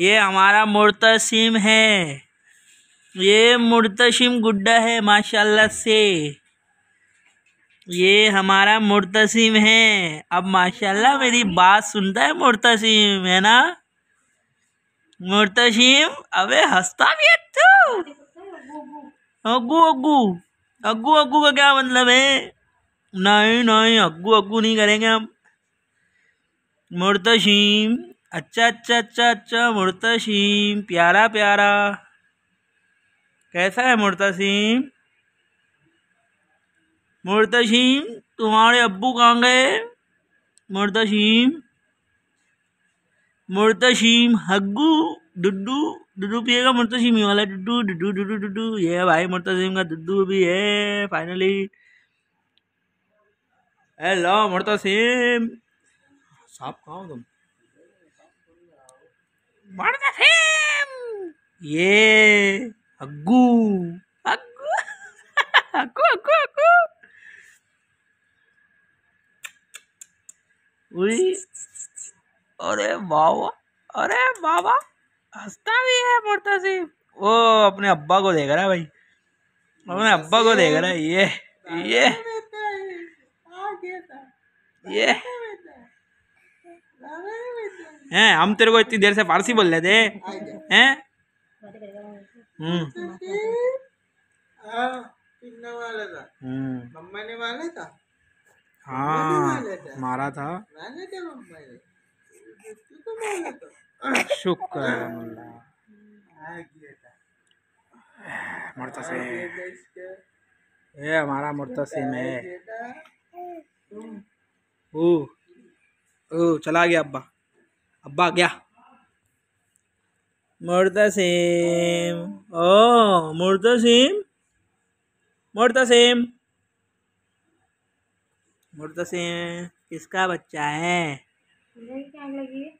ये हमारा मुर्तसिम है ये मुर्तसिम गुड्डा है माशाल्लाह से ये हमारा मुर्तसिम है अब माशाल्लाह मेरी बात सुनता है मुर्तसिम है ना मुर्तसिम अबे हंसता भी तू अगू अगू अगू अगू का क्या मतलब है नहीं नहीं अगू अगू नहीं करेंगे हम मुर्तसिम अच्छा अच्छा अच्छा अच्छा मुर्तसीम प्यारा प्यारा कैसा है मुर्तसीम मुर्तसीम तुम्हारे अब्बू कहाँ गए मुर्तसीम मुर्तसीम हग्गू डुड्डू डुड्डू पिएगा मुर्तसीम ही वाला डुड्डू डुड्डू डुड्डू डुड्डू ये भाई मुर्तसीम का डुड्डू भी है फाइनली हेलो मुर्तसीम साहब कहाँ हो तुम ये अग्गू अग्गू अग्गू अग्गू अग्गू उड़ी अरे बाबा अरे बाबा हंसता भी है मुर्तसिम वो अपने अब्बा को देख रहा है भाई अपने अब्बा को देख रहा है ये ये ये हैं हम तेरे को इतनी देर से फारसी बोल रहे थे हैं मारा हम्म। था हाँ मारा था शुक्र मुर्तसिम ये हमारा मुर्तसिम है ओ ओ चला गया अब्बा अब्बा गया सेम ओ सेम सेम मुर्दा सेम किसका बच्चा है